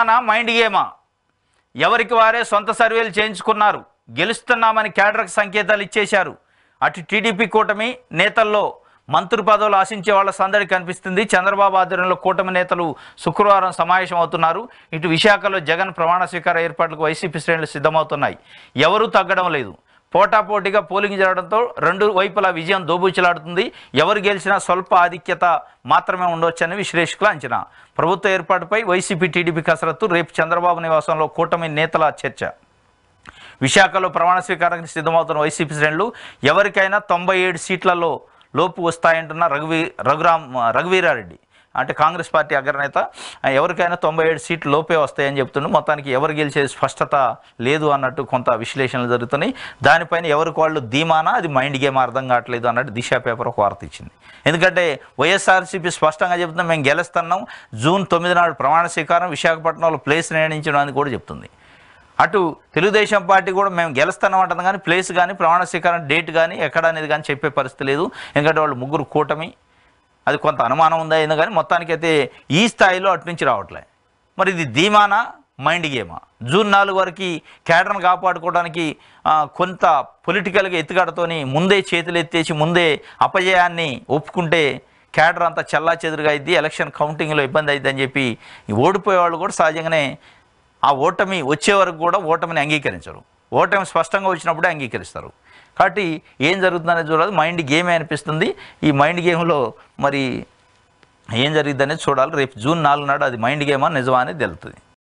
వ్యూహానా mind గేమా ఎవరికి వారే సొంత సర్వేలు చేయించుకున్నారు గెలుస్తున్నామని కేడర్కి సంకేతాలు ఇచ్చేశారు అటు టీడీపీ కూటమి నేతల్లో మంత్రి పదవులు ఆశించే వాళ్ళ సందడి కనిపిస్తుంది చంద్రబాబు ఆధ్వర్యంలో కూటమి నేతలు శుక్రవారం సమావేశం అవుతున్నారు ఇటు విశాఖలో జగన్ ప్రమాణ స్వీకార ఏర్పాట్లకు వైసీపీ శ్రేణులు సిద్ధమవుతున్నాయి ఎవరూ తగ్గడం లేదు పోటాపోటీగా పోలింగ్ జరగడంతో రెండు వైపుల విజయం దోబూచిలాడుతుంది ఎవరు గెలిచినా స్వల్ప ఆధిక్యత మాత్రమే అని విశ్లేషకుల అంచనా ప్రభుత్వ ఏర్పాటుపై వైసీపీ టీడీపీ కసరత్తు రేపు చంద్రబాబు నివాసంలో కూటమి నేతల చర్చ విశాఖలో ప్రమాణ స్వీకారానికి సిద్ధమవుతున్న వైసీపీ శ్రేణులు ఎవరికైనా తొంభై ఏడు సీట్లలో లోపు వస్తాయంటున్న రఘువీ రఘురామ్ రఘువీరారెడ్డి అంటే కాంగ్రెస్ పార్టీ అగ్రనేత ఎవరికైనా తొంభై ఏడు సీట్లు లోపే వస్తాయని చెప్తుండే మొత్తానికి ఎవరు గెలిచే స్పష్టత లేదు అన్నట్టు కొంత విశ్లేషణలు జరుగుతున్నాయి దానిపైన ఎవరికి వాళ్ళు ధీమానా అది మైండ్ గేమ్ అర్థం కావట్లేదు అన్నట్టు దిశ పేపర్ ఒక వార్త ఇచ్చింది ఎందుకంటే వైఎస్ఆర్సీపీ స్పష్టంగా చెప్తున్నాం మేము గెలుస్తున్నాం జూన్ తొమ్మిది నాడు ప్రమాణ స్వీకారం విశాఖపట్నంలో ప్లేస్ నిర్ణయించడానికి కూడా చెప్తుంది అటు తెలుగుదేశం పార్టీ కూడా మేము అంటుంది కానీ ప్లేస్ కానీ ప్రమాణ స్వీకారం డేట్ కానీ ఎక్కడ అనేది కానీ చెప్పే పరిస్థితి లేదు ఎందుకంటే వాళ్ళు ముగ్గురు కూటమి అది కొంత అనుమానం ఉందా మొత్తానికి మొత్తానికైతే ఈ స్థాయిలో అటు నుంచి రావట్లే మరి ఇది ధీమానా మైండ్ గేమా జూన్ నాలుగు వరకు కేడర్ను కాపాడుకోవడానికి కొంత పొలిటికల్గా ఎత్తుగడతోని ముందే చేతులు ఎత్తేసి ముందే అపజయాన్ని ఒప్పుకుంటే కేడర్ అంతా చల్లా చెదురుగా అయింది ఎలక్షన్ కౌంటింగ్లో ఇబ్బంది అవుతుందని చెప్పి ఓడిపోయేవాళ్ళు కూడా సహజంగానే ఆ ఓటమి వచ్చే వరకు కూడా ఓటమిని అంగీకరించరు ఓటమి స్పష్టంగా వచ్చినప్పుడే అంగీకరిస్తారు కాబట్టి ఏం జరుగుతుందనేది చూడాలి మైండ్ గేమే అనిపిస్తుంది ఈ మైండ్ గేమ్లో మరి ఏం అనేది చూడాలి రేపు జూన్ నాలుగు నాడు అది మైండ్ గేమా నిజమా అనేది తెలుస్తుంది